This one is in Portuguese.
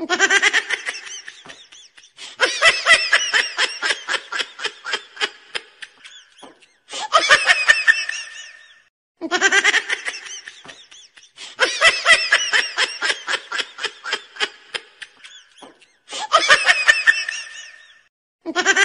Ha ha ha!